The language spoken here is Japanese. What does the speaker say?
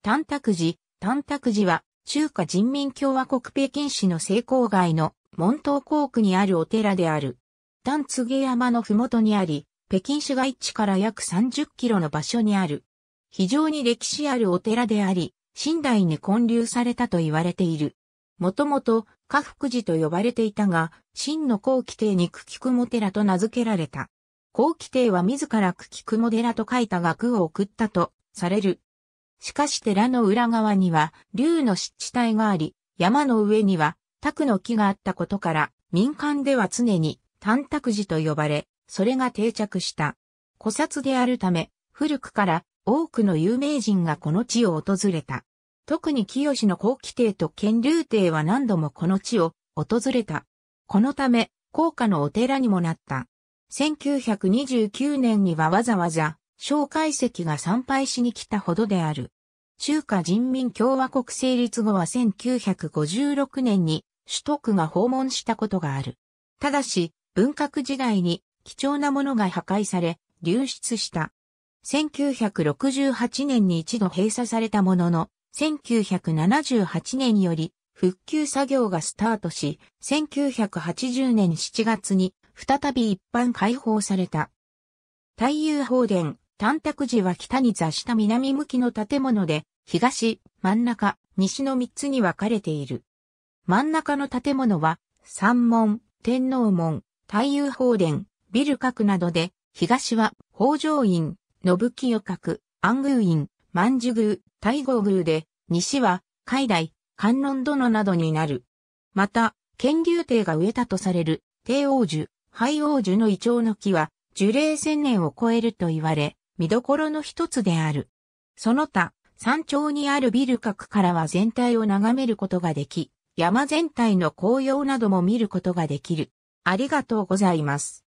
短卓寺、タク寺は、中華人民共和国北京市の西郊外の門東港区にあるお寺である。丹ゲ山のふもとにあり、北京市街地から約30キロの場所にある。非常に歴史あるお寺であり、新代に建立されたと言われている。もともと、家福寺と呼ばれていたが、真の後期帝に久喜雲寺と名付けられた。後期帝は自ら久喜雲寺と書いた額を送ったとされる。しかし寺の裏側には、竜の湿地帯があり、山の上には、拓の木があったことから、民間では常に、短拓寺と呼ばれ、それが定着した。古刹であるため、古くから多くの有名人がこの地を訪れた。特に清の後期帝と乾竜帝は何度もこの地を訪れた。このため、高価のお寺にもなった。1929年にはわざわざ蒋介石が参拝しに来たほどである。中華人民共和国成立後は1956年に首都区が訪問したことがある。ただし、文革時代に貴重なものが破壊され、流出した。1968年に一度閉鎖されたものの、1978年より復旧作業がスタートし、1980年7月に再び一般開放された。太遊放電、短卓寺は北に座した南向きの建物で、東、真ん中、西の三つに分かれている。真ん中の建物は、三門、天皇門、太夫宝殿、ビル閣などで、東は、北条院、信清閣、安宮院、万寿宮、大号宮で、西は、海来、観音殿などになる。また、建竜帝が植えたとされる、帝王樹、廃王樹のイチョウの木は、樹齢千年を超えると言われ、見どころの一つである。その他、山頂にあるビル角からは全体を眺めることができ、山全体の紅葉なども見ることができる。ありがとうございます。